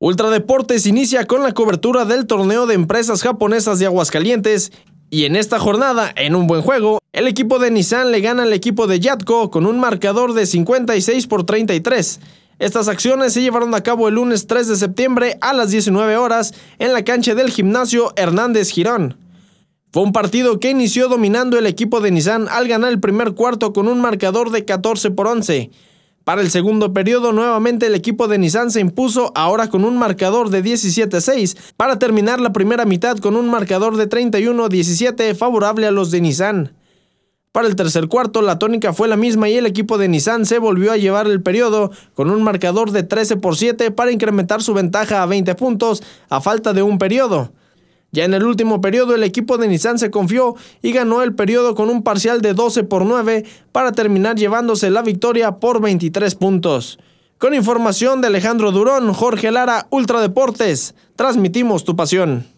Ultradeportes inicia con la cobertura del torneo de empresas japonesas de Aguascalientes y en esta jornada, en un buen juego, el equipo de Nissan le gana al equipo de Yatco con un marcador de 56 por 33. Estas acciones se llevaron a cabo el lunes 3 de septiembre a las 19 horas en la cancha del gimnasio Hernández Girón. Fue un partido que inició dominando el equipo de Nissan al ganar el primer cuarto con un marcador de 14 por 11. Para el segundo periodo, nuevamente el equipo de Nissan se impuso ahora con un marcador de 17-6 para terminar la primera mitad con un marcador de 31-17 favorable a los de Nissan. Para el tercer cuarto, la tónica fue la misma y el equipo de Nissan se volvió a llevar el periodo con un marcador de 13 por 7 para incrementar su ventaja a 20 puntos a falta de un periodo. Ya en el último periodo el equipo de Nissan se confió y ganó el periodo con un parcial de 12 por 9 para terminar llevándose la victoria por 23 puntos. Con información de Alejandro Durón, Jorge Lara, Ultradeportes, transmitimos tu pasión.